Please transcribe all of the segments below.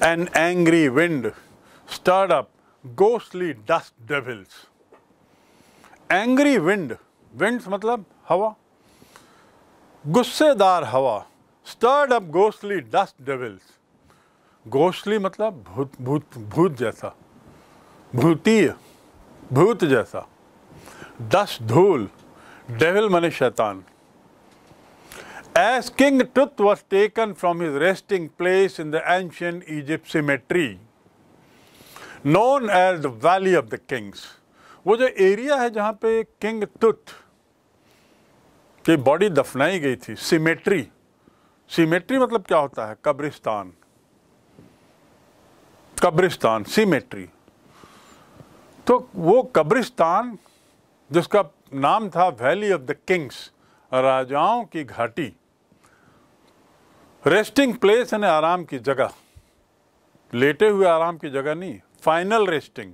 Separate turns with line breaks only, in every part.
An angry wind stirred up ghostly dust devils. Angry wind, winds मतलब हवा गुस्सेदार हवा stirred up ghostly dust devils ghostly मतलब भूत भूत भूत जैसा भूतीय भूत जैसा डस्ट धूल डेविल मने शैतान As King Tut was taken from his resting place in the ancient Egypt cemetery, known as the Valley of the Kings, वो जो एरिया है जहाँ पे किंग टुत की बॉडी दफनाई गई थी सिमेट्री सिमेट्री मतलब क्या होता है कब्रिस्तान कब्रिस्तान सिमेट्री तो वो कब्रिस्तान जिसका नाम था वैली ऑफ द किंग्स राजाओं की घाटी रेस्टिंग प्लेस यानी आराम की जगह लेटे हुए आराम की जगह नहीं फाइनल रेस्टिंग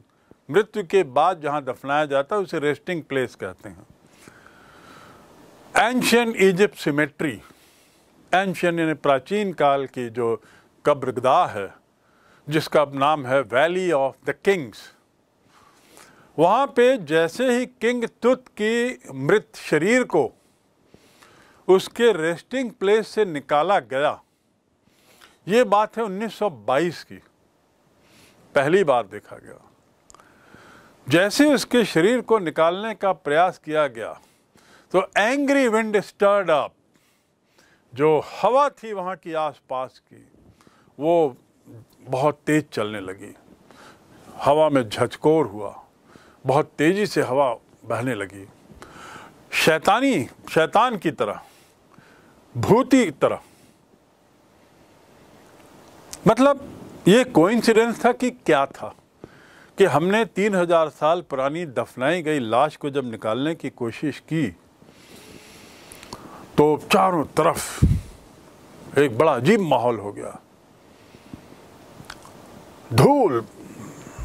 मृत्यु के बाद जहां दफनाया जाता है उसे रेस्टिंग प्लेस कहते हैं एंशियन इजिप्ट सिमेट्री एंशियन यानी प्राचीन काल की जो कब्रगदाह है जिसका नाम है वैली ऑफ द किंग्स वहां पे जैसे ही किंग तुत की मृत शरीर को उसके रेस्टिंग प्लेस से निकाला गया ये बात है 1922 की पहली बार देखा गया जैसे उसके शरीर को निकालने का प्रयास किया गया तो एंग्री विंड स्टर्ड अप जो हवा थी वहाँ की आसपास की वो बहुत तेज चलने लगी हवा में झचकोर हुआ बहुत तेज़ी से हवा बहने लगी शैतानी शैतान की तरह भूति तरह मतलब ये कोइंसिडेंस था कि क्या था कि हमने तीन हजार साल पुरानी दफनाई गई लाश को जब निकालने की कोशिश की तो चारों तरफ एक बड़ा अजीब माहौल हो गया धूल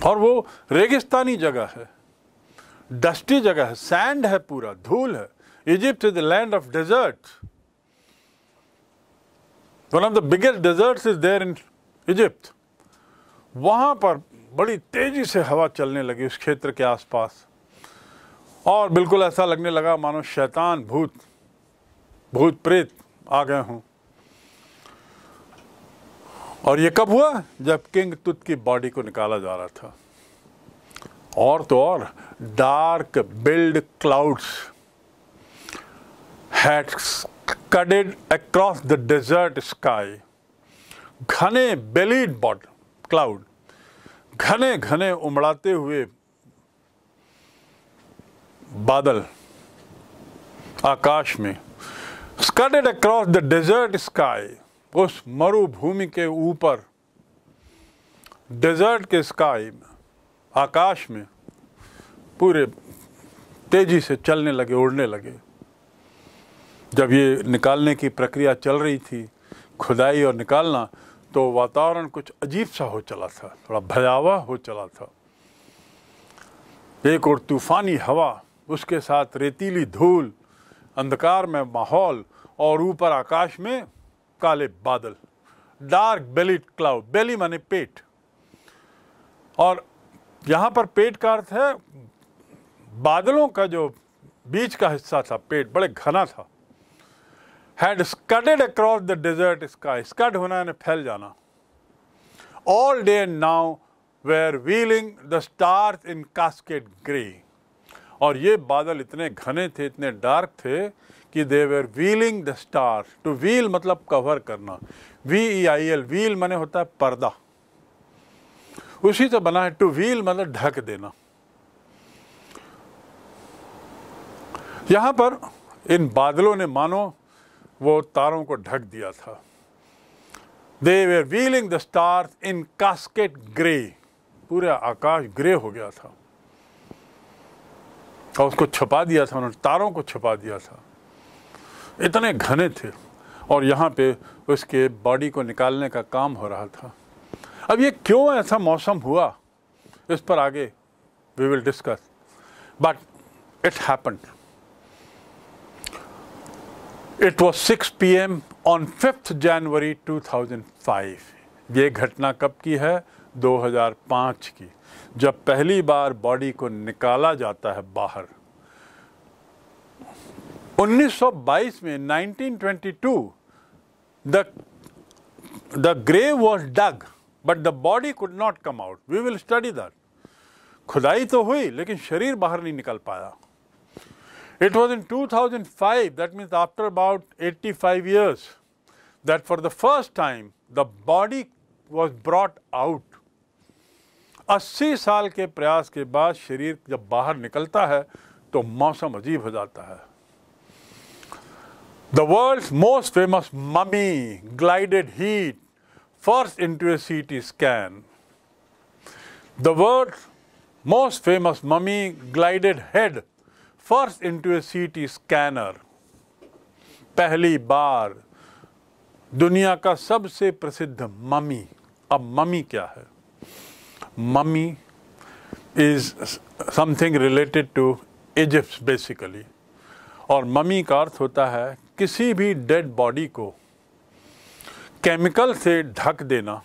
और वो रेगिस्तानी जगह है डस्टी जगह है सैंड है पूरा धूल है Egypt is the land of desert one of the biggest deserts is there in Egypt वहाँ पर बड़ी तेज़ी से हवा चलने लगी उस क्षेत्र के आसपास और बिल्कुल ऐसा लगने लगा मानो शैतान भूत भूत प्रेत आ गए हों और ये कब हुआ जब किंग तुत की बॉडी को निकाला जा रहा था और तो और dark build clouds hats scudded across the desert sky. घने बेलीड बॉट क्लाउड घने घने उमड़ाते हुए बादल आकाश में scudded across the desert sky उस मरुभूमि के ऊपर डेजर्ट के स्काई में आकाश में पूरे तेजी से चलने लगे उड़ने लगे जब ये निकालने की प्रक्रिया चल रही थी खुदाई और निकालना तो वातावरण कुछ अजीब सा हो चला था थोड़ा भयावह हो चला था एक और तूफानी हवा उसके साथ रेतीली धूल अंधकार में माहौल और ऊपर आकाश में काले बादल डार्क बेली क्लाउड बेली माने पेट और यहाँ पर पेट का अर्थ है बादलों का जो बीच का हिस्सा था पेट बड़े घना था had scudded across the desert sky. Scud hona and phel jana. All day and now were wheeling the stars in cascade grey. और ये बादल इतने घने थे इतने डार्क थे कि they were wheeling the star to wheel मतलब कवर करना V E I L wheel मैंने होता है पर्दा उसी से बना है टू व्हील मतलब ढक देना यहां पर इन बादलों ने मानो वो तारों को ढक दिया था they were wheeling the star in casket grey पूरा आकाश ग्रे हो गया था और उसको छपा दिया था उन्होंने तारों को छपा दिया था इतने घने थे और यहाँ पे उसके बॉडी को निकालने का काम हो रहा था अब ये क्यों ऐसा मौसम हुआ इस पर आगे we will discuss but it happened it was P M on fifth January five ये घटना कब की है 2005 की जब पहली बार बॉडी को निकाला जाता है बाहर 1922 में 1922 the the grave was dug but the body could not come out we will study that खुदाई तो हुई लेकिन शरीर बाहर नहीं निकल पाया It was in 2005, that means after about 85 years, that for the first time the body was brought out. 80 साल के प्रयास के बाद शरीर जब बाहर निकलता है तो मौसम अजीब हो जाता है The world's most famous mummy glided head first into a CT scan. The world's most famous mummy glided head first into a T scanner पहली बार दुनिया का सबसे प्रसिद्ध ममी अब ममी क्या है mummy is something related to Egypt basically और ममी का अर्थ होता है किसी भी डेड बॉडी को केमिकल से ढक देना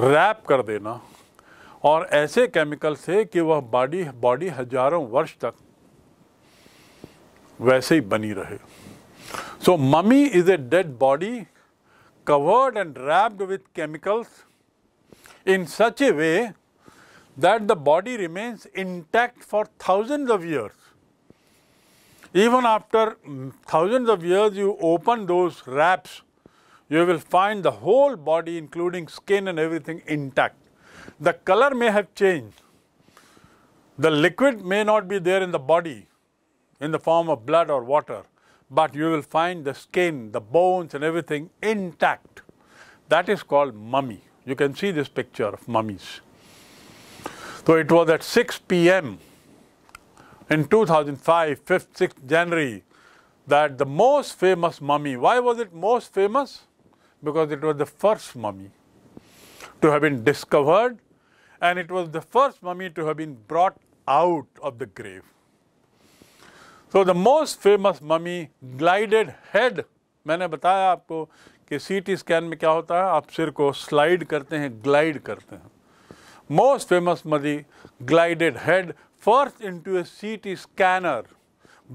रैप कर देना और ऐसे केमिकल से कि वह बॉडी बॉडी हजारों वर्ष तक वैसे ही बनी रहे so mummy is a covered and wrapped with chemicals in such a way that the body remains intact for thousands of years. Even after mm, thousands of years, you open those wraps, you will find the whole body, including skin and everything, intact. The color may have changed. The liquid may not be there in the body, in the form of blood or water, but you will find the skin, the bones and everything intact. That is called mummy. You can see this picture of mummies. So it was at 6 p.m. in 2005, 5th, 6th January, that the most famous mummy, why was it most famous? Because it was the first mummy to have been discovered and it was the first mummy to have been brought out of the grave. So the most famous mummy glided head मैंने बताया आपको कि CT scan में क्या होता है आप सिर को स्लाइड करते हैं ग्लाइड करते हैं most famous mummy glided head first into a C T scanner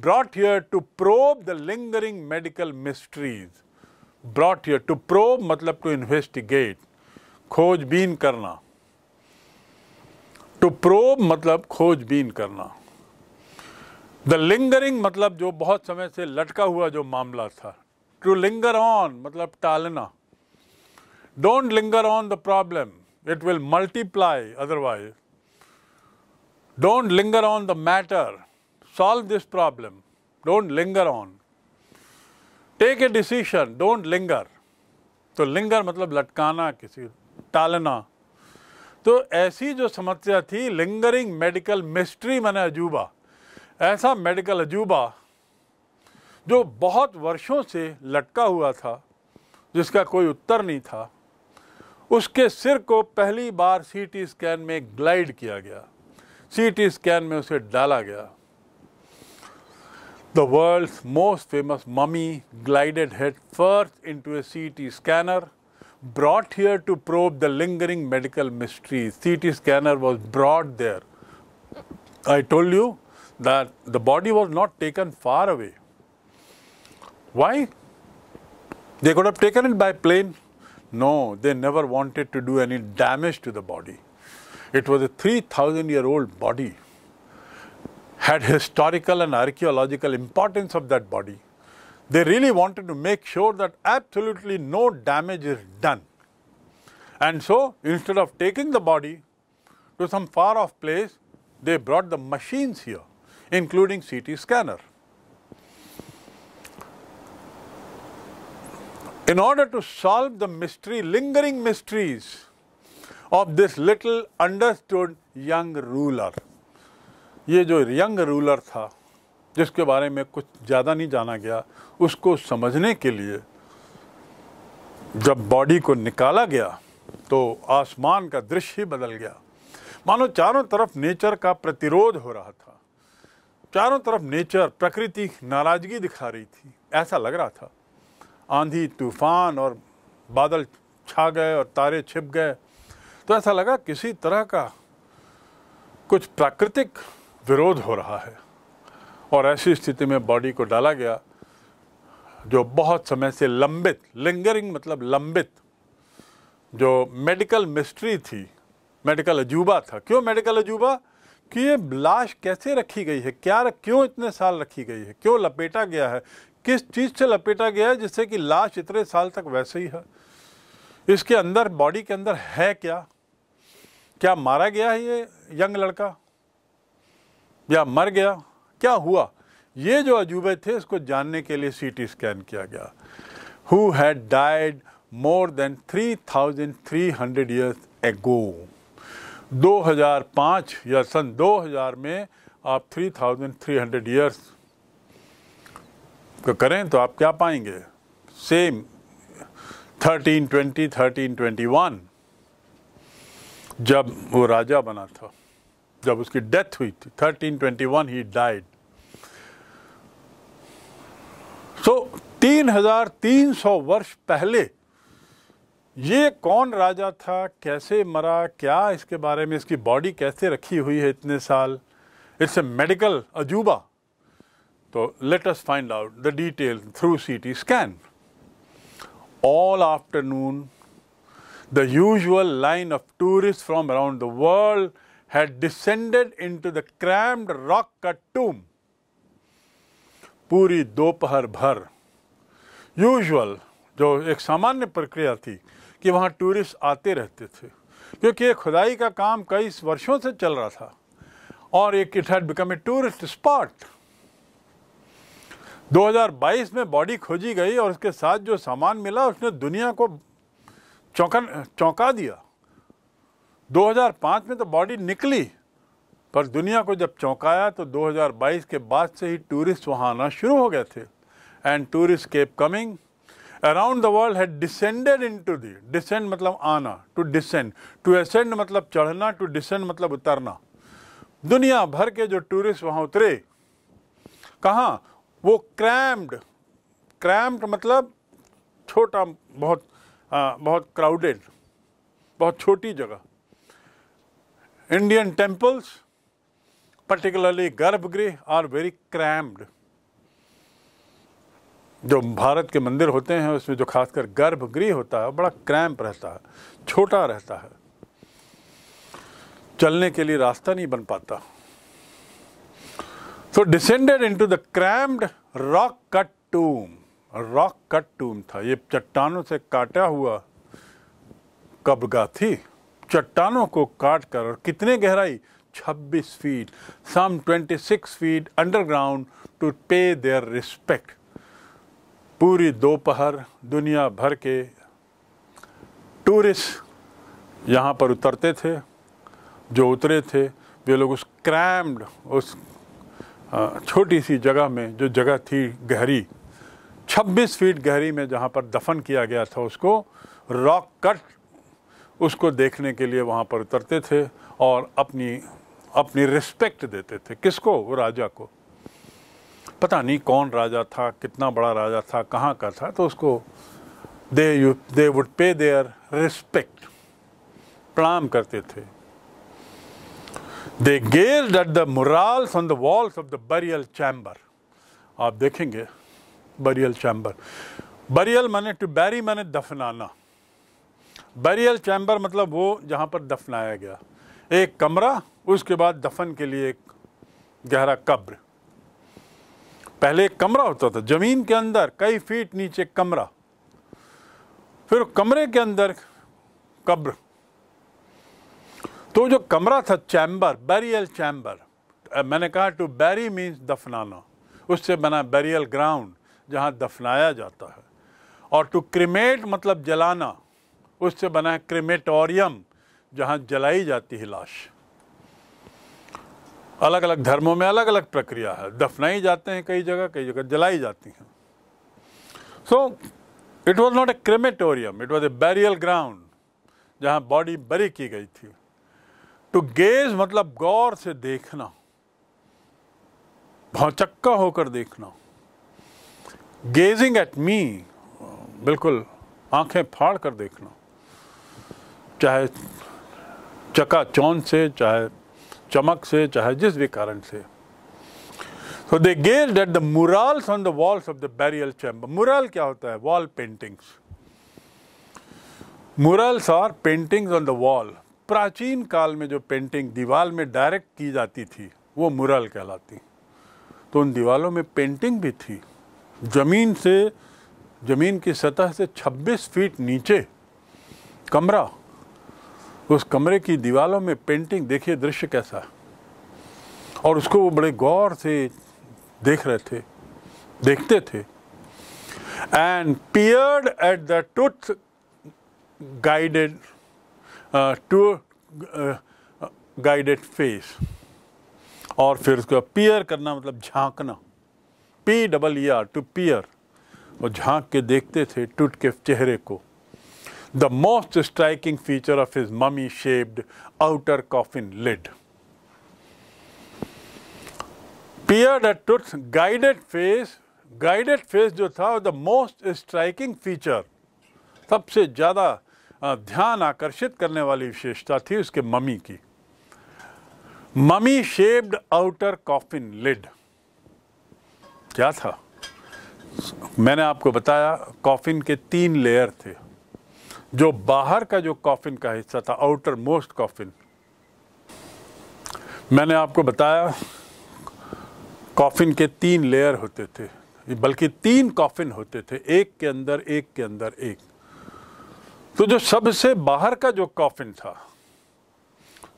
brought here to probe the lingering medical mysteries brought here to probe मतलब टू इन्वेस्टिगेट खोजबीन करना टू प्रोब मतलब खोजबीन करना द लिंगरिंग मतलब जो बहुत समय से लटका हुआ जो मामला था टू लिंगर ऑन मतलब टालना don't linger on the problem it will multiply otherwise don't linger on the matter solve this problem don't linger on take a decision don't linger तो लिंगर मतलब लटकाना किसी टालना तो ऐसी जो समस्या थी लिंगरिंग मेडिकल मिस्ट्री मैंने अजूबा ऐसा मेडिकल अजूबा जो बहुत वर्षों से लटका हुआ था जिसका कोई उत्तर नहीं था उसके सिर को पहली बार सीटी स्कैन में ग्लाइड किया गया सीटी स्कैन में उसे डाला गया the world most famous mummy glided head first into a C T scanner brought here to probe the lingering medical mystery C T scanner was brought there I told you that the body was not taken far away. Why? They could have taken it by plane. No, they never wanted to do any damage to the body. It was a 3,000 year old body, had historical and archaeological importance of that body. They really wanted to make sure that absolutely no damage is done. And so, instead of taking the body to some far off place, they brought the machines here. including CT scanner. In order to solve the mystery, lingering mysteries of this little understood young ruler, ये जो young ruler था जिसके बारे में कुछ ज़्यादा नहीं जाना गया उसको समझने के लिए जब बॉडी को निकाला गया तो आसमान का दृश्य ही बदल गया मानो चारों तरफ नेचर का प्रतिरोध हो रहा था चारों तरफ नेचर प्रकृति नाराजगी दिखा रही थी ऐसा लग रहा था आंधी तूफान और बादल छा गए और तारे छिप गए तो ऐसा लगा किसी तरह का कुछ प्राकृतिक विरोध हो रहा है और ऐसी स्थिति में बॉडी को डाला गया जो बहुत समय से लंबित लिंगरिंग मतलब लंबित जो मेडिकल मिस्ट्री थी मेडिकल अजूबा था क्यों मेडिकल अजूबा कि ये लाश कैसे रखी गई है क्या क्यों इतने साल रखी गई है क्यों लपेटा गया है किस चीज़ से लपेटा गया है जिससे कि लाश इतने साल तक वैसे ही है इसके अंदर बॉडी के अंदर है क्या क्या मारा गया है ये यंग लड़का या मर गया क्या हुआ ये जो अजूबे थे इसको जानने के लिए सीटी स्कैन किया गया who had died more than hundred years ago 2005 या सन 2000 में आप 3,300 थाउजेंड ईयर्स को करें तो आप क्या पाएंगे सेम 1320 1321 जब वो राजा बना था जब उसकी डेथ हुई थी 1321 ही डाइड सो 3,300 वर्ष पहले ये कौन राजा था कैसे मरा क्या इसके बारे में इसकी बॉडी कैसे रखी हुई है इतने साल इट्स ए मेडिकल अजूबा तो let us find out the detail through CT scan all afternoon the usual line of tourist from around the world had descended into the crammed rock का टूम पूरी दोपहर भर यूजुअल जो एक सामान्य प्रक्रिया थी कि वहाँ टूरिस्ट आते रहते थे क्योंकि ये खुदाई का काम कई वर्षों से चल रहा था और एक it had become a tourist spot 2022 में बॉडी खोजी गई और उसके साथ जो सामान मिला उसने दुनिया को चौंकन चौंका दिया 2005 में तो बॉडी निकली पर दुनिया को जब चौंकाया तो 2022 के बाद से ही टूरिस्ट वहाँ आना शुरू हो गए थे and tourist kept coming around the world had descended into the descend मतलब आना टू डिसेंड टू असेंड मतलब चढ़ना टू डिसेंड मतलब उतरना दुनिया भर के जो टूरिस्ट वहाँ उतरे कहाँ वो क्रैम्ड क्रैम्ड मतलब छोटा बहुत आ, बहुत क्राउडेड बहुत छोटी जगह इंडियन टेम्पल्स पर्टिकुलरली गर्भगृह आर वेरी क्रैम्ड जो भारत के मंदिर होते हैं उसमें जो खासकर गर्भगृह होता है बड़ा क्रैम्प रहता है छोटा रहता है चलने के लिए रास्ता नहीं बन पाता so descended into the crammed rock cut tomb rock cut tomb था ये चट्टानों से काटा हुआ कब्रगा थी चट्टानों को काट कर और कितने गहराई 26 feet some 26 feet underground to pay their respect पूरी दोपहर दुनिया भर के टूरिस्ट यहाँ पर उतरते थे जो उतरे थे वे लोग उस क्रैम्ड उस छोटी सी जगह में जो जगह थी गहरी 26 फीट गहरी में जहाँ पर दफन किया गया था उसको रॉक कट उसको देखने के लिए वहाँ पर उतरते थे और अपनी अपनी रिस्पेक्ट देते थे किसको वो राजा को पता नहीं कौन राजा था कितना बड़ा राजा था कहाँ का था तो उसको they you they would pay their respect प्रणाम करते थे they gaze at the murals on the walls of the burial chamber आप देखेंगे बरियल चैम्बर बरियल माने टू बैरी माने दफनाना बरियल चैम्बर मतलब वो जहाँ पर दफनाया गया एक कमरा उसके बाद दफन के लिए एक गहरा कब्र पहले एक कमरा होता था ज़मीन के अंदर कई फीट नीचे कमरा फिर कमरे के अंदर कब्र तो जो कमरा था चैम्बर बैरियल चैम्बर मैंने कहा टू बैरी मीन्स दफनाना उससे बना बैरियल ग्राउंड जहाँ दफनाया जाता है और टू क्रिमेट मतलब जलाना उससे बना क्रीमेटोरियम क्रिमेटोरियम जहाँ जलाई जाती है लाश अलग अलग धर्मों में अलग अलग प्रक्रिया है दफनाई जाते हैं कई जगह कई जगह जलाई जाती हैं so it was not a crematorium it was a burial ground जहाँ बॉडी बरी की गई थी टू गेज मतलब गौर से देखना भौचक्का होकर देखना गेजिंग एट मी बिल्कुल आंखें फाड़ कर देखना चाहे चका चौन से चाहे चमक से चाहे जिस भी कारण से so they gaze at the murals on the walls of the burial chamber mural क्या होता है wall paintings murals are paintings on the wall प्राचीन काल में जो पेंटिंग दीवार में डायरेक्ट की जाती थी वो मुरल कहलाती तो उन दीवारों में पेंटिंग भी थी ज़मीन से ज़मीन की सतह से 26 फीट नीचे कमरा उस कमरे की दीवारों में पेंटिंग देखिए दृश्य कैसा और उसको वो बड़े गौर से देख रहे थे देखते थे and peered at the tooth guided to guided face और फिर उसको पियर करना मतलब झांकना P double E R to peer और झांक के देखते थे टूट के चेहरे को the most striking feature of his mummy shaped outer coffin lid. Peered at Tut's guided face, guided face जो था the most striking feature, सबसे ज़्यादा ध्यान आकर्षित करने वाली विशेषता थी उसके मम्मी की mummy shaped outer coffin lid क्या था मैंने आपको बताया कॉफिन के तीन लेयर थे जो बाहर का जो कॉफिन का हिस्सा था आउटर मोस्ट कॉफिन मैंने आपको बताया कॉफिन के तीन लेयर होते थे बल्कि तीन कॉफिन होते थे एक के अंदर एक के अंदर एक तो जो सबसे बाहर का जो कॉफिन था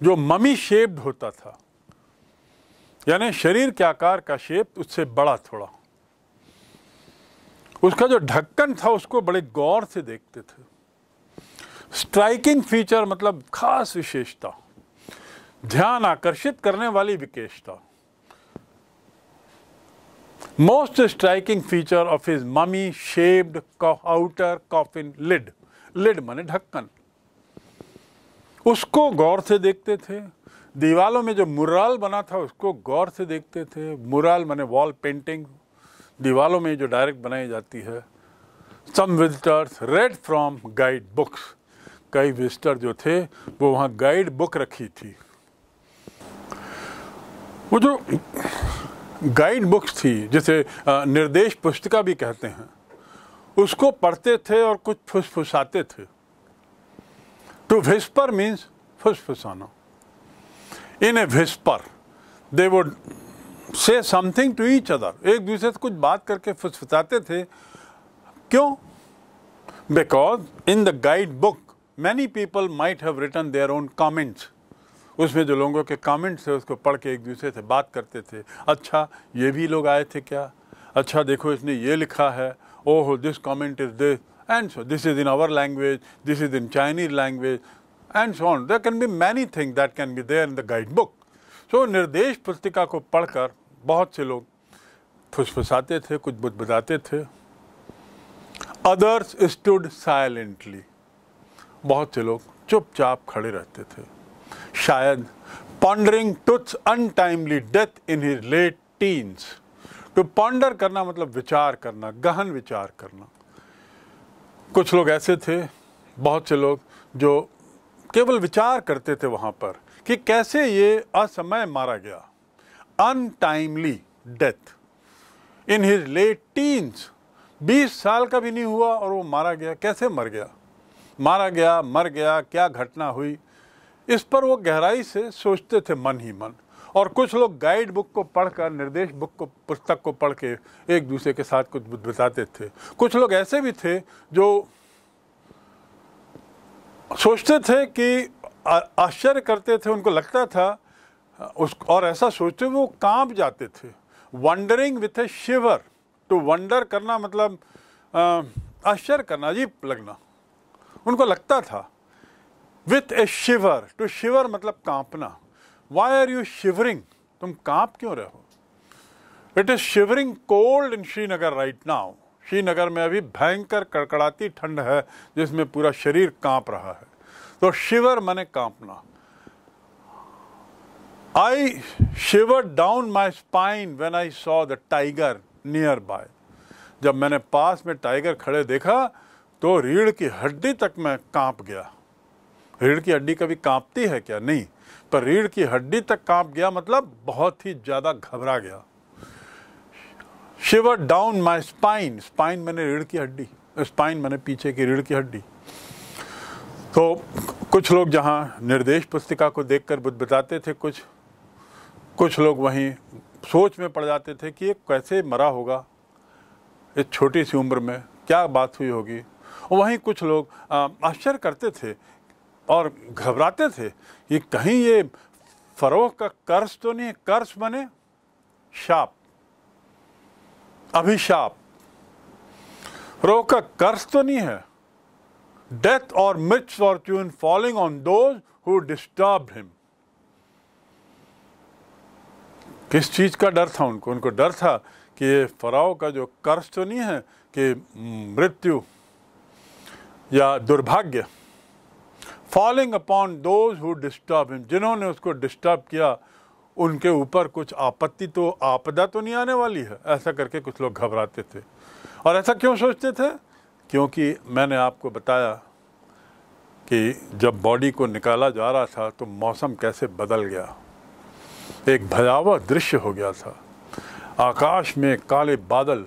जो ममी शेप्ड होता था यानी शरीर के आकार का शेप उससे बड़ा थोड़ा उसका जो ढक्कन था उसको बड़े गौर से देखते थे स्ट्राइकिंग फीचर मतलब खास विशेषता ध्यान आकर्षित करने वाली विशेषता most striking feature of his mummy shaped outer coffin lid lid माने ढक्कन उसको गौर से देखते थे दीवालों में जो मुराल बना था उसको गौर से देखते थे मुराल माने वॉल पेंटिंग दीवालों में जो डायरेक्ट बनाई जाती है some visitors read from guide books कई विजिटर जो थे वो वहाँ गाइड बुक रखी थी वो जो गाइड बुक्स थी जिसे निर्देश पुस्तिका भी कहते हैं उसको पढ़ते थे और कुछ फुसफुसाते थे टू विस्पर मीन्स फुसफुसाना in a whisper they would say something to each other एक दूसरे से कुछ बात करके फुसफुसाते थे क्यों because in the guide book many people might have written their own comments उसमें जो लोगों के कमेंट्स थे उसको पढ़ के एक दूसरे से बात करते थे अच्छा ये भी लोग आए थे क्या अच्छा देखो इसने ये लिखा है oh this comment is this and so this is in our language this is in chinese language and so on can be many thing that can be there in the guide book so निर्देश पुस्तिका को पढ़कर बहुत से लोग फुसफुसाते थे कुछ बुदबुदाते थे अदर्स स्टूड साइलेंटली बहुत से लोग चुपचाप खड़े रहते थे शायद pondering Tut's untimely death in his late teens to ponder करना मतलब विचार करना गहन विचार करना कुछ लोग ऐसे थे बहुत से लोग जो केवल विचार करते थे वहाँ पर कि कैसे ये असमय मारा गया untimely death in his late teens बीस साल का भी नहीं हुआ और वो मारा गया कैसे मर गया मारा गया मर गया क्या घटना हुई इस पर वो गहराई से सोचते थे मन ही मन और कुछ लोग गाइड बुक को पढ़कर निर्देश बुक को पुस्तक को पढ़ के एक दूसरे के साथ कुछ बताते थे कुछ लोग ऐसे भी थे जो सोचते थे कि आश्चर्य करते थे उनको लगता था उस और ऐसा सोचते हुए वो कांप जाते थे wondering with a shiver to wonder करना मतलब आश्चर्य करना अजीब लगना उनको लगता था with a shiver to shiver मतलब कांपना वाई आर यू शिवरिंग तुम कांप क्यों रहो it is shivering cold in Srinagar right now Srinagar में अभी भयंकर कड़कड़ाती ठंड है जिसमें पूरा शरीर कांप रहा है तो शिवर मने कांपना I shiver down my spine when I saw the tiger nearby जब मैंने पास में टाइगर खड़े देखा तो रीढ़ की हड्डी तक मैं कांप गया रीढ़ की हड्डी कभी कांपती है क्या नहीं पर रीढ़ की हड्डी तक कांप गया मतलब बहुत ही ज़्यादा घबरा गया shiver down my spine spine मैंने रीढ़ की हड्डी स्पाइन मैंने पीछे की रीढ़ की हड्डी तो कुछ लोग जहाँ निर्देश पुस्तिका को देखकर बुद्ध बताते थे कुछ कुछ लोग वहीं सोच में पड़ जाते थे कि ये कैसे मरा होगा इस छोटी सी उम्र में क्या बात हुई होगी वहीं कुछ लोग आश्चर्य करते थे और घबराते थे कि कहीं ये फरोह का कर्ज तो नहीं कर्ज बने शाप अभिशाप फरोह का कर्ज तो नहीं है डेथ और misfortune falling on those who disturb him किस चीज़ का डर था उनको उनको डर था कि ये फराव का जो कर्ज तो नहीं है कि मृत्यु या दुर्भाग्य falling upon those who disturb him जिन्होंने उसको डिस्टर्ब किया उनके ऊपर कुछ आपत्ति तो आपदा तो नहीं आने वाली है ऐसा करके कुछ लोग घबराते थे और ऐसा क्यों सोचते थे क्योंकि मैंने आपको बताया कि जब बॉडी को निकाला जा रहा था तो मौसम कैसे बदल गया एक भयावह दृश्य हो गया था आकाश में काले बादल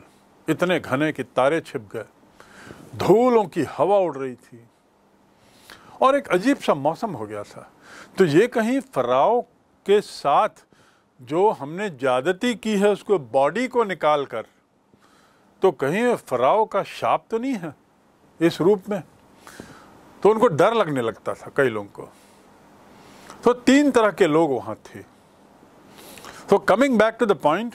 इतने घने कि तारे छिप गए धूलों की हवा उड़ रही थी और एक अजीब सा मौसम हो गया था तो ये कहीं फराव के साथ जो हमने ज्यादती की है उसको बॉडी को निकाल कर तो कहीं फराव का शाप तो नहीं है इस रूप में तो उनको डर लगने लगता था कई लोगों को तो तीन तरह के लोग वहाँ थे तो coming back to the point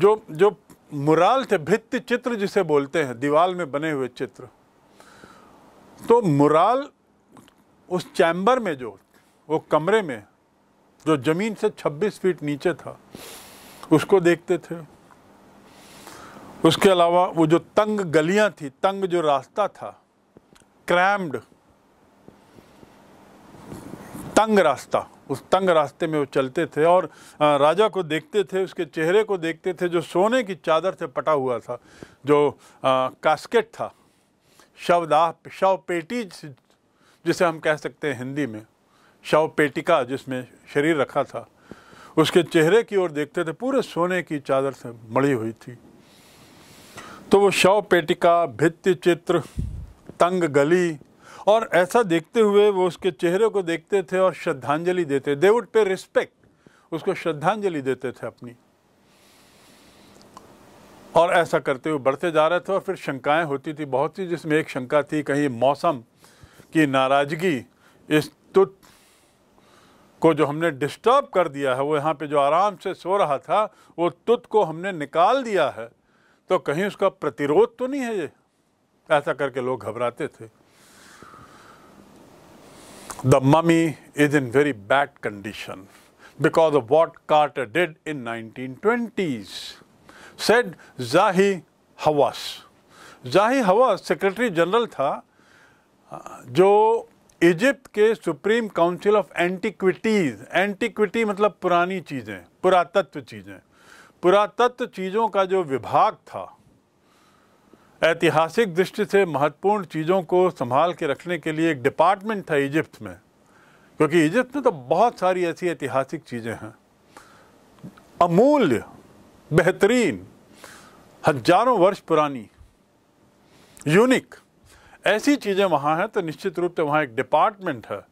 जो जो मुराल थे भित्ति चित्र जिसे बोलते हैं दीवाल में बने हुए चित्र तो मुराल उस चैम्बर में जो वो कमरे में जो ज़मीन से 26 फीट नीचे था उसको देखते थे उसके अलावा वो जो तंग गलियां थी तंग जो रास्ता था क्रैम्ड तंग रास्ता उस तंग रास्ते में वो चलते थे और राजा को देखते थे उसके चेहरे को देखते थे जो सोने की चादर से पटा हुआ था जो कास्केट था शवदाह शव पेटी जिसे हम कह सकते हैं हिंदी में शव पेटिका जिसमें शरीर रखा था उसके चेहरे की ओर देखते थे पूरे सोने की चादर से मड़ी हुई थी तो वो शव पेटिका भित्ति चित्र तंग गली और ऐसा देखते हुए वो उसके चेहरे को देखते थे और श्रद्धांजलि देते दे वुड पे रिस्पेक्ट उसको श्रद्धांजलि देते थे अपनी और ऐसा करते हुए बढ़ते जा रहे थे और फिर शंकाएं होती थी बहुत सी जिसमें एक शंका थी कहीं मौसम की नाराज़गी इस तुत को जो हमने डिस्टर्ब कर दिया है वो यहाँ पे जो आराम से सो रहा था वो तुत को हमने निकाल दिया है तो कहीं उसका प्रतिरोध तो नहीं है ये ऐसा करके लोग घबराते थे The mummy is in very bad condition because of what Carter did in 1920s. Said Zahi Hawass. Zahi Hawass secretary general था जो इजिप्ट के supreme council of antiquities antiquity मतलब पुरानी चीज़ें पुरातत्व चीज़ें पुरातत्व चीज़ों का जो विभाग था ऐतिहासिक दृष्टि से महत्वपूर्ण चीज़ों को संभाल के रखने के लिए एक डिपार्टमेंट था इजिप्ट में क्योंकि इजिप्ट में तो बहुत सारी ऐसी ऐतिहासिक चीज़ें हैं अमूल्य बेहतरीन हजारों वर्ष पुरानी यूनिक ऐसी चीज़ें वहाँ हैं तो निश्चित रूप से वहाँ एक डिपार्टमेंट है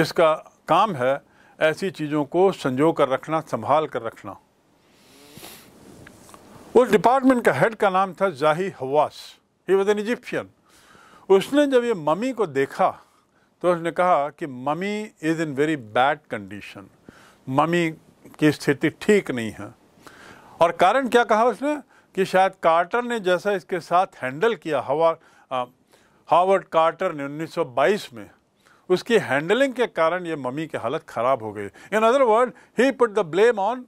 जिसका काम है ऐसी चीज़ों को संजो कर रखना संभाल कर रखना उस डिपार्टमेंट का हेड का नाम था Zahi Hawass he was an Egyptian उसने जब ये मम्मी को देखा तो उसने कहा कि mummy is in very bad condition mummy की स्थिति ठीक नहीं है और कारण क्या कहा उसने कि शायद कार्टर ने जैसा इसके साथ हैंडल किया हवा हार्वर्ड कार्टर ने 1922 में उसकी हैंडलिंग के कारण ये मम्मी की हालत ख़राब हो गई in other word he put the blame on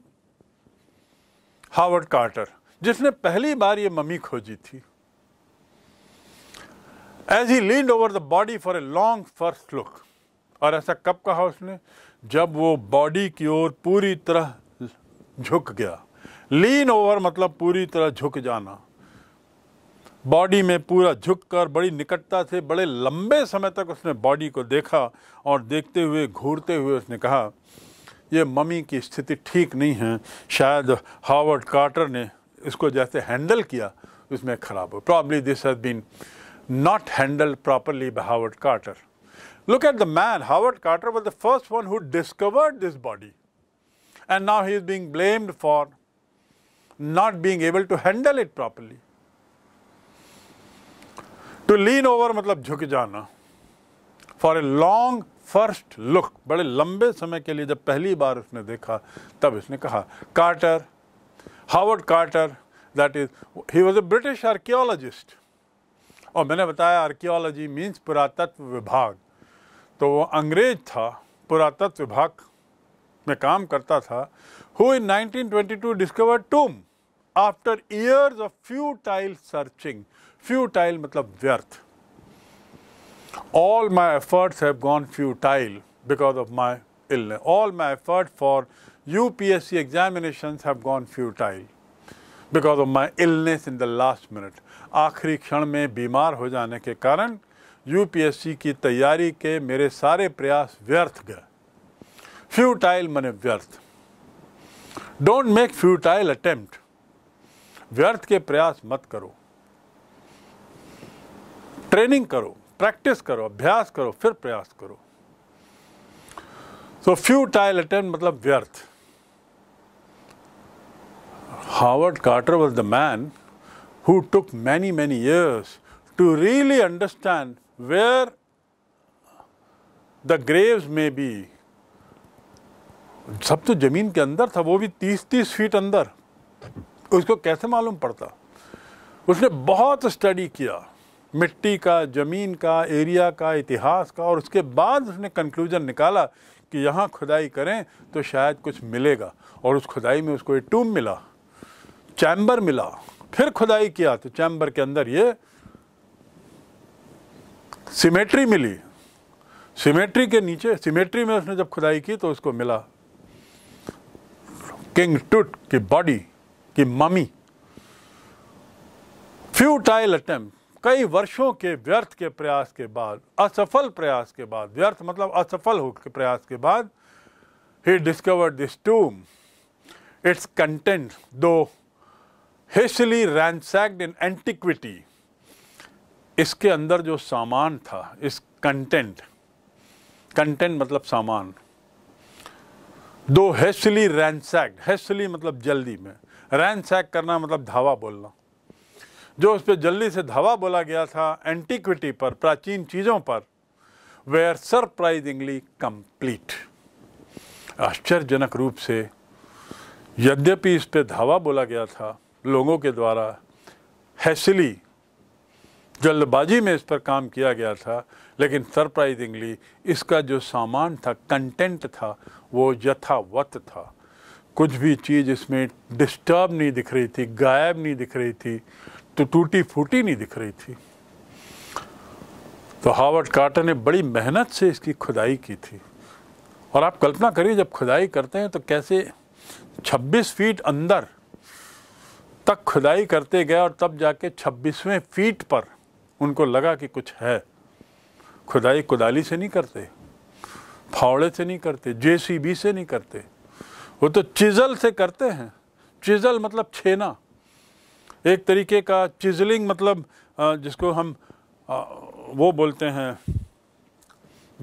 Howard Carter जिसने पहली बार ये मम्मी खोजी थी as he lead over the body for a long first look और ऐसा कब कहा उसने जब वो बॉडी की ओर पूरी तरह झुक गया लीन ओवर मतलब पूरी तरह झुक जाना बॉडी में पूरा झुक कर बड़ी निकटता से बड़े लंबे समय तक उसने बॉडी को देखा और देखते हुए घूरते हुए उसने कहा यह मम्मी की स्थिति ठीक नहीं है शायद हावर्ड कार्टर ने इसको जैसे हैंडल किया उसमें ख़राब हो probably this has been not handle properly by Howard Carter look at the man Howard Carter was the first one who discovered this body and now he is being blamed for not being able to handle it properly to lean over मतलब झुक जाना for a long first look बड़े लंबे समय के लिए जब पहली बार उसने देखा तब इसने कहा Carter Howard Carter, that is, he was a British archaeologist. और मैंने बताया आर्कियोलॉजी मीन्स पुरातत्व विभाग तो वो अंग्रेज था पुरातत्व विभाग में काम करता था who in 1922 discover tomb after years of futile searching futile मतलब व्यर्थ all my efforts have gone futile because of my illness. All my effort for UPSC examinations have gone futile because of my illness in the last minute. आखिरी क्षण में बीमार हो जाने के कारण UPSC की तैयारी के मेरे सारे प्रयास व्यर्थ गए Futile मैंने व्यर्थ Don't make futile attempt. व्यर्थ के प्रयास मत करो ट्रेनिंग करो प्रैक्टिस करो अभ्यास करो फिर प्रयास करो सो फ्यूटाइल अटेम्प्ट मतलब व्यर्थ Howard Carter was the man who took many, many years to really understand where the graves may be. सब तो ज़मीन के अंदर था वो भी तीस तीस फीट अंदर उसको कैसे मालूम पड़ता उसने बहुत स्टडी किया मिट्टी का ज़मीन का एरिया का इतिहास का और उसके बाद उसने कंक्लूजन निकाला कि यहाँ खुदाई करें तो शायद कुछ मिलेगा और उस खुदाई में उसको एक टूम मिला चैम्बर मिला फिर खुदाई किया तो चैम्बर के अंदर ये सिमेट्री मिली सिमेट्री के नीचे सिमेट्री में उसने जब खुदाई की तो उसको मिला किंग टूट की बॉडी की ममी फ्यूटाइल अटेम्प्ट कई वर्षों के व्यर्थ के प्रयास के बाद असफल प्रयास के बाद व्यर्थ मतलब असफल हो के प्रयास के बाद ही discovered this tomb its content though hastily ransacked in antiquity इसके अंदर जो सामान था इस कंटेंट कंटेंट मतलब सामान दो हेस्टली रैनसैक्ड हेस्टली मतलब जल्दी में रैनसैक करना मतलब धावा बोलना जो उस पर जल्दी से धावा बोला गया था एंटिक्विटी पर प्राचीन चीज़ों पर वे आर सरप्राइजिंगली कंप्लीट आश्चर्यजनक रूप से यद्यपि इस पर धावा बोला गया था लोगों के द्वारा हैसिली जल्दबाजी में इस पर काम किया गया था लेकिन सरप्राइजिंगली इसका जो सामान था कंटेंट था वो यथावत था कुछ भी चीज़ इसमें डिस्टर्ब नहीं दिख रही थी गायब नहीं दिख रही थी तो टूटी फूटी नहीं दिख रही थी तो हावर्ड कार्टर ने बड़ी मेहनत से इसकी खुदाई की थी और आप कल्पना करिए जब खुदाई करते हैं तो कैसे 26 फीट अंदर तक खुदाई करते गए और तब जाके छब्बीसवें फीट पर उनको लगा कि कुछ है खुदाई कुदाली से नहीं करते फावड़े से नहीं करते जेसीबी से नहीं करते वो तो चिजल से करते हैं चिजल मतलब छेना एक तरीके का चिजलिंग मतलब जिसको हम वो बोलते हैं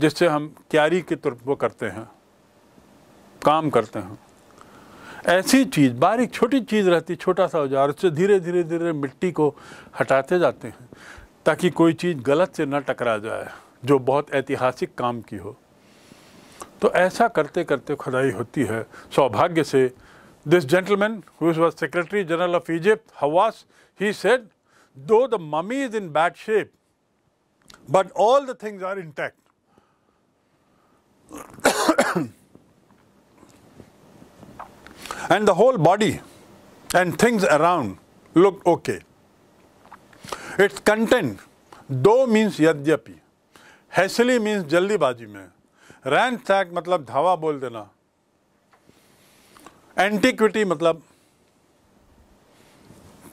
जिससे हम क्यारी की तुर वो करते हैं काम करते हैं ऐसी चीज़ बारीक छोटी चीज़ रहती छोटा सा औजार उससे धीरे धीरे धीरे मिट्टी को हटाते जाते हैं ताकि कोई चीज़ गलत से ना टकरा जाए जो बहुत ऐतिहासिक काम की हो तो ऐसा करते करते खुदाई होती है सौभाग्य से this gentleman who was secretary general of Egypt Hawass he said though the mummy is in bad shape but all the things are intact and the whole body and things around looked okay. Its content, दो means यद्यपि हैसली means जल्दीबाजी में रैन sac मतलब धावा बोल देना antiquity मतलब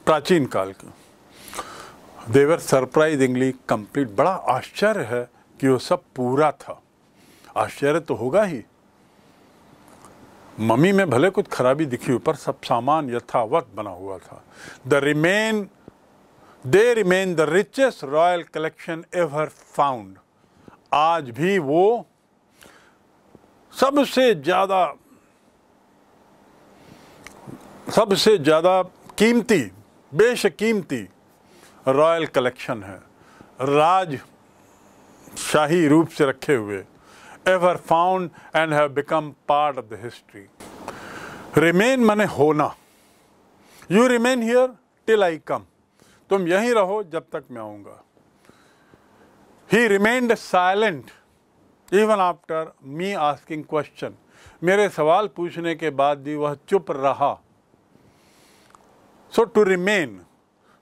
प्राचीन काल का देवर सरप्राइजिंगली कंप्लीट बड़ा आश्चर्य है कि वो सब पूरा था आश्चर्य तो होगा ही मम्मी में भले कुछ खराबी दिखी पर सब सामान यथावत बना हुआ था the remain they remain the richest royal collection ever found आज भी वो सबसे ज़्यादा सबसे ज़्यादा कीमती बेशकीमती रॉयल कलेक्शन है राज शाही रूप से रखे हुए ever found and have become part of the history. Remain mane hona. You remain here till I come. Tum yahi raho jab tak main aunga. He remained silent even after me asking question. मेरे सवाल पूछने के बाद भी वह चुप रहा So to remain.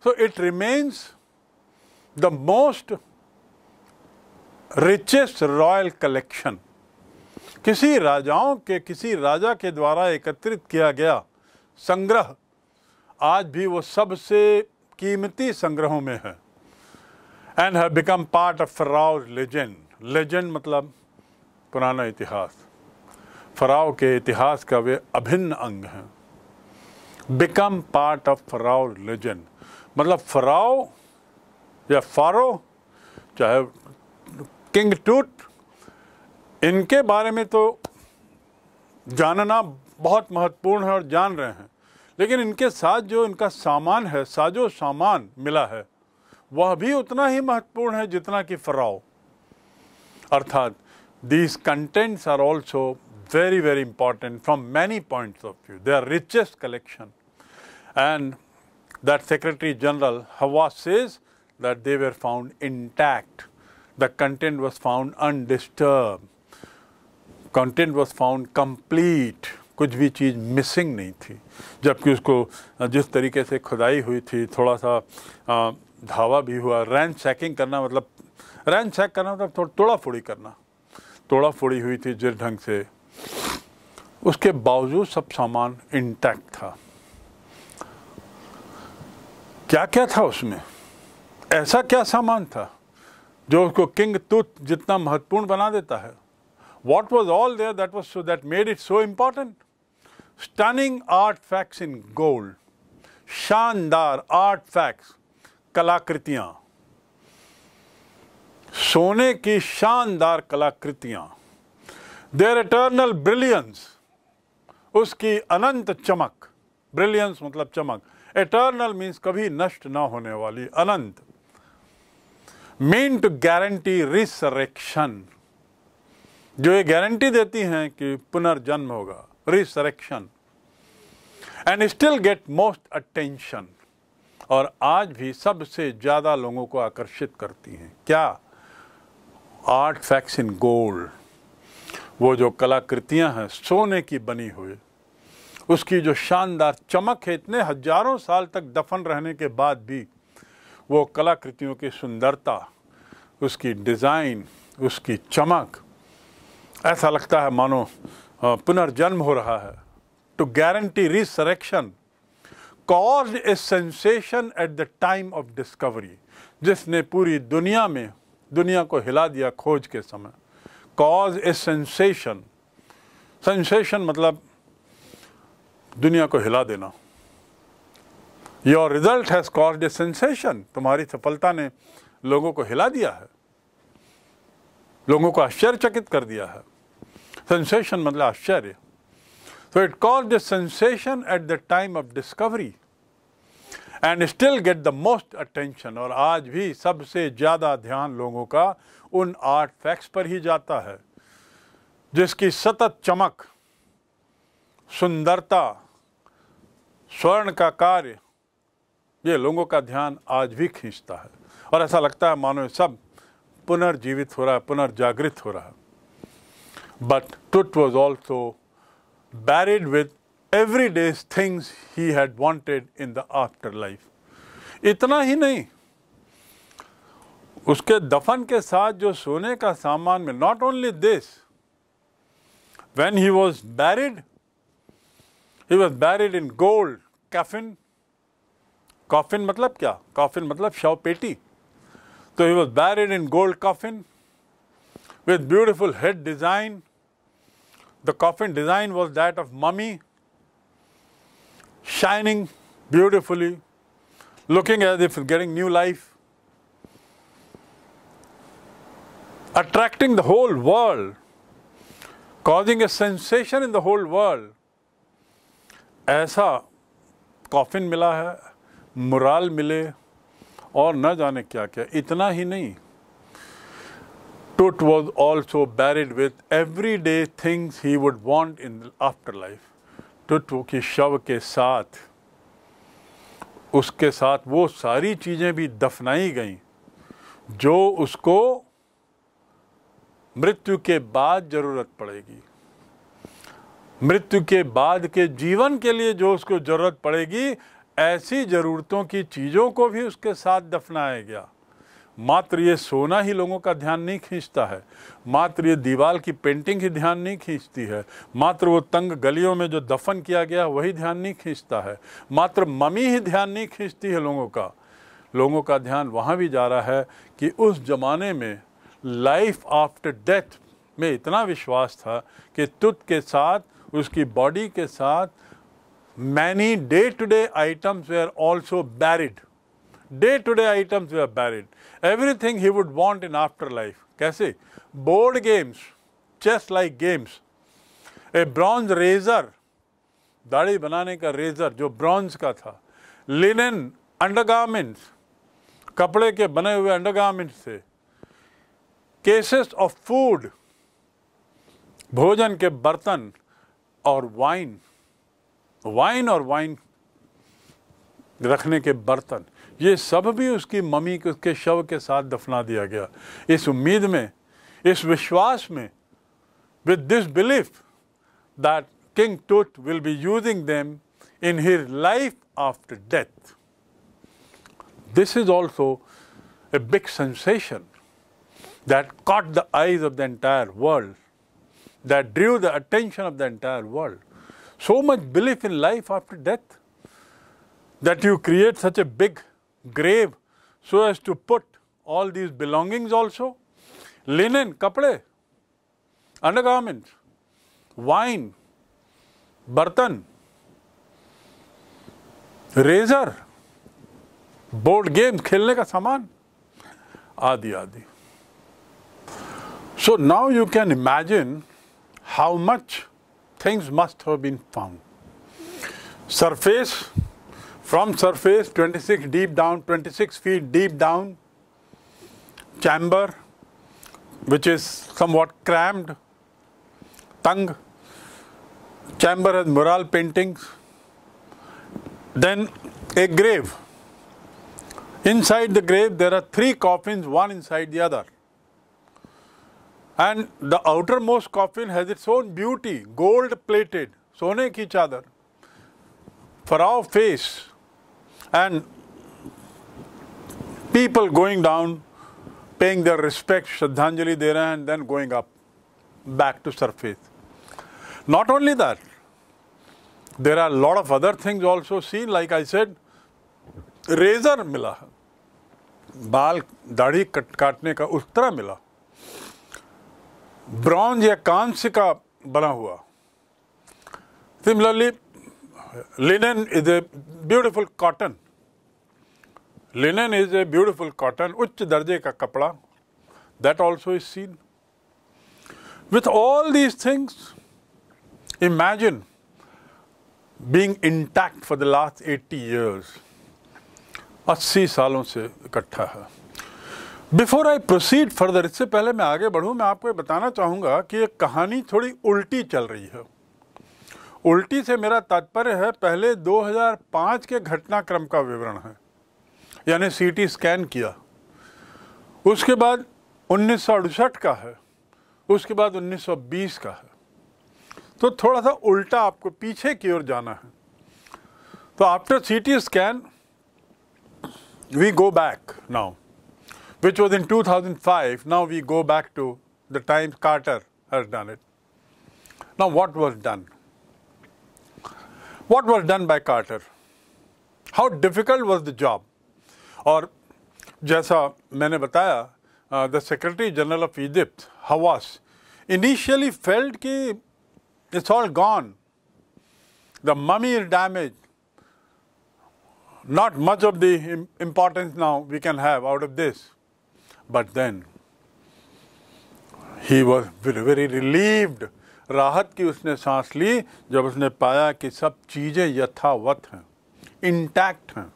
So it remains the most richest royal collection किसी राजाओं के किसी राजा के द्वारा एकत्रित किया गया संग्रह आज भी वो सबसे कीमती संग्रहों में है and have become part of pharaoh legend legend मतलब पुराना इतिहास फराव के इतिहास का वे अभिन्न अंग हैं become part of pharaoh legend मतलब फराव या फारो चाहे किंग टूट इनके बारे में तो जानना बहुत महत्वपूर्ण है और जान रहे हैं लेकिन इनके साथ जो इनका सामान है साजो सामान मिला है वह भी उतना ही महत्वपूर्ण है जितना कि फराओ अर्थात these contents are also very very important from many points of view they are richest collection and that secretary general Hawass says that they were found intact the content was found undisturbed content was found complete कुछ भी चीज़ missing नहीं थी जबकि उसको जिस तरीके से खुदाई हुई थी थोड़ा सा धावा भी हुआ रैन चैकिंग करना मतलब रैन चेक करना मतलब थोड़ा तोड़ा फोड़ी करना तोड़ा फोड़ी हुई थी जिस ढंग से उसके बावजूद सब सामान इंटैक्ट था क्या क्या था उसमें ऐसा क्या सामान था जो उसको किंग टूथ जितना महत्वपूर्ण बना देता है what was all there that was so that made it so important stunning artefacts in gold शानदार आर्ट फैक्ट्स कलाकृतियाँ सोने की शानदार कलाकृतियाँ देर इटर्नल ब्रिलियंस उसकी अनंत चमक ब्रिलियंस मतलब चमक इटर्नल मीन्स कभी नष्ट ना होने वाली अनंत मीन टू गारंटी रिसरेक्शन जो ये गारंटी देती हैं कि पुनर्जन्म होगा resurrection and still get most attention और आज भी सबसे ज़्यादा लोगों को आकर्षित करती हैं क्या आर्ट फैक्स इन गोल्ड वो जो कलाकृतियां हैं सोने की बनी हुई उसकी जो शानदार चमक है इतने हजारों साल तक दफन रहने के बाद भी वो कलाकृतियों की सुंदरता उसकी डिज़ाइन उसकी चमक ऐसा लगता है मानो पुनर्जन्म हो रहा है to guarantee resurrection cause a sensation at the time of discovery जिसने पूरी दुनिया में दुनिया को हिला दिया खोज के समय कॉज ए सेंसेशन सेंसेशन मतलब दुनिया को हिला देना your result has cause a sensation तुम्हारी सफलता ने लोगों को हिला दिया है लोगों को आश्चर्यचकित कर दिया है सेंसेशन मतलब आश्चर्य so it cause the sensation at the time of discovery and still get the most attention और आज भी सबसे ज़्यादा ध्यान लोगों का उन आर्ट फैक्ट्स पर ही जाता है जिसकी सतत चमक सुंदरता स्वर्ण का कार्य ये लोगों का ध्यान आज भी खींचता है और ऐसा लगता है मानो सब पुनर्जीवित हो रहा है पुनर्जागृत हो रहा है but Tut was also buried with everyday things he had wanted in the afterlife इतना ही नहीं उसके दफन के साथ जो सोने का सामान में not only this when he was buried he was buried in gold coffin coffin मतलब क्या कॉफिन मतलब शव पेटी तो he was buried in gold coffin with beautiful head design the coffin design was that of mummy shining beautifully looking as if getting new life attracting the whole world causing a sensation in the whole world ऐसा coffin मिला है mural मिले और न जाने क्या क्या इतना ही नहीं Tut also buried buried everyday things he would want in afterlife Tut के शव के साथ उसके साथ वो सारी चीज़ें भी दफनाई गई जो उसको मृत्यु के बाद ज़रूरत पड़ेगी मृत्यु के बाद के जीवन के लिए जो उसको ज़रूरत पड़ेगी ऐसी ज़रूरतों की चीज़ों को भी उसके साथ दफनाया गया मात्र ये सोना ही लोगों का ध्यान नहीं खींचता है मात्र ये दीवार की पेंटिंग ही ध्यान नहीं खींचती है मात्र वो तंग गलियों में जो दफन किया गया वही ध्यान नहीं खींचता है मात्र ममी ही ध्यान नहीं खींचती है लोगों का लोगों का ध्यान वहाँ भी जा रहा है कि उस ज़माने में लाइफ आफ्टर डेथ में इतना विश्वास था कि तुत के साथ उसकी बॉडी के साथ many day-to-day items were also buried. Day-to-day items were buried. Everything he would want in afterlife. kaise Board games, chess-like games, a bronze razor, daadi banane ka razor jo bronze ka tha linen undergarments kapde ke bane hue undergarments थे, cases of food bhojan ke bartan aur wine wine और wine रखने के बर्तन ये सब भी उसकी mummy के उसके शव के साथ दफना दिया गया इस उम्मीद में इस विश्वास में with this belief that king Tut will be using them in his life after death this is also a big sensation that caught the eyes of the entire world that drew the attention of the entire world so much belief in life after death that you create such a big grave so as to put all these belongings also linen, kapde, undergarments, wine, bartan, razor, board games, khelne ka saman, adi adi. So now you can imagine how much things must have been found. Surface, from surface 26 deep down, 26 feet deep down, chamber which is somewhat crammed, tongue, chamber has mural paintings, then a grave. Inside the grave there are three coffins, one inside the other. And the outermost coffin has its own beauty, gold plated, sone ki chadar, for our face. And people going down, paying their respects, Shraddhanjali de and then going up, back to surface. Not only that, there are a lot of other things also seen, like I said, razor mila, bal dadi कट ka का उस्तरा bronze या कांस्य का बना हुआ similarly linen is a beautiful cotton linen is a beautiful cotton उच्च दर्जे का कपड़ा that also is seen with all these things imagine being intact for the last eighty years अस्सी सालों से इकट्ठा है बिफोर आई प्रोसीड फर्दर इससे पहले मैं आगे बढ़ूं मैं आपको बताना चाहूंगा कि एक कहानी थोड़ी उल्टी चल रही है उल्टी से मेरा तात्पर्य है पहले 2005 के घटनाक्रम का विवरण है यानी सीटी स्कैन किया उसके बाद उन्नीस का है उसके बाद 1920 का है तो थोड़ा सा उल्टा आपको पीछे की ओर जाना है तो after CT scan we go back now which was in 2005. Now we go back to the times Carter has done it. Now, what was done? What was done by Carter? How difficult was the job? Or, जैसा मैंने बताया uh, the Secretary General of Egypt, Hawass, initially felt that it's all gone. The mummy is damaged. not much of the importance now we can have out of this. But then he was very relieved राहत की उसने सांस ली जब उसने पाया कि सब चीज़ें यथावत हैं इंटैक्ट हैं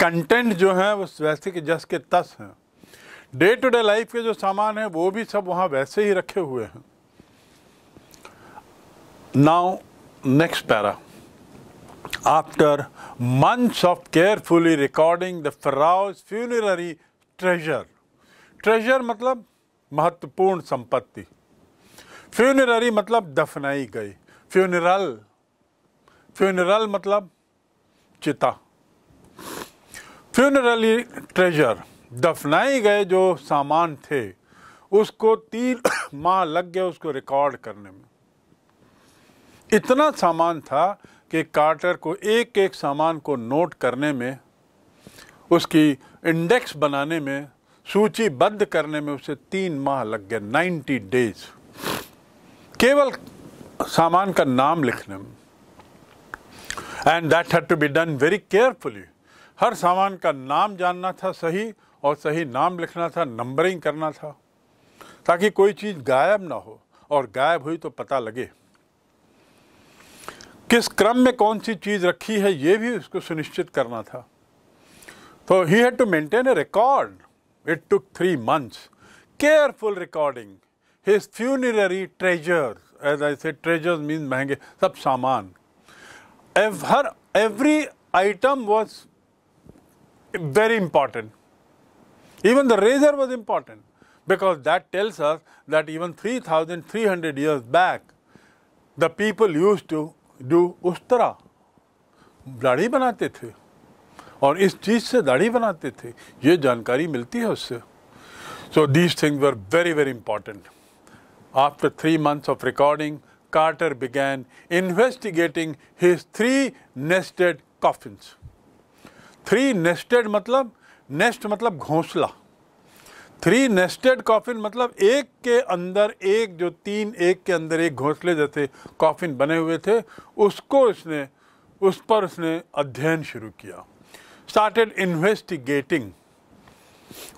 कंटेंट जो हैं वो वैसे के जस के तस हैं डे टू डे लाइफ के जो सामान हैं वो भी सब वहाँ वैसे ही रखे हुए हैं now next para after months of carefully recording the pharaoh's funerary treasure treasure मतलब महत्वपूर्ण संपत्ति फ्यूनररी मतलब दफनाई गई फ्यूनरल फ्यूनरल मतलब चिता फ्यूनरली ट्रेजर दफनाए गए जो सामान थे उसको तीन माह लग गया उसको रिकॉर्ड करने में इतना सामान था कि कार्टर को एक एक सामान को नोट करने में उसकी इंडेक्स बनाने में सूचीबद्ध करने में उसे तीन माह लग गए नाइन्टी डेज केवल सामान का नाम लिखने में and that had to be done very carefully हर सामान का नाम जानना था सही और सही नाम लिखना था नंबरिंग करना था ताकि कोई चीज़ गायब ना हो और गायब हुई तो पता लगे किस क्रम में कौन सी चीज़ रखी है ये भी उसको सुनिश्चित करना था तो he had to maintain a record It took three months. Careful recording. His funerary treasures, as I said, treasures means mahenge, sab saman. every item was very important. Even the razor was important because that tells us that even 3,300 years back, the people used to do ustara, दाढ़ी banate the. और इस चीज़ से दाढ़ी बनाते थे ये जानकारी मिलती है उससे so these thing were very very important after three months of recording Carter began investigating his three nested coffins three nested मतलब नेस्ट मतलब घोंसला थ्री नेस्टेड कॉफिन मतलब एक के अंदर एक जो तीन एक के अंदर एक घोंसले जैसे कॉफिन बने हुए थे उसको इसने उस पर उसने अध्ययन शुरू किया स्टार्टेड इन्वेस्टिगेटिंग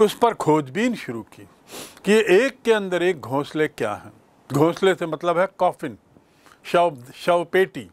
उस पर खोजबीन शुरू की कि एक के अंदर एक घोंसले क्या हैं घोंसले से मतलब है कॉफिन शव शव पेटी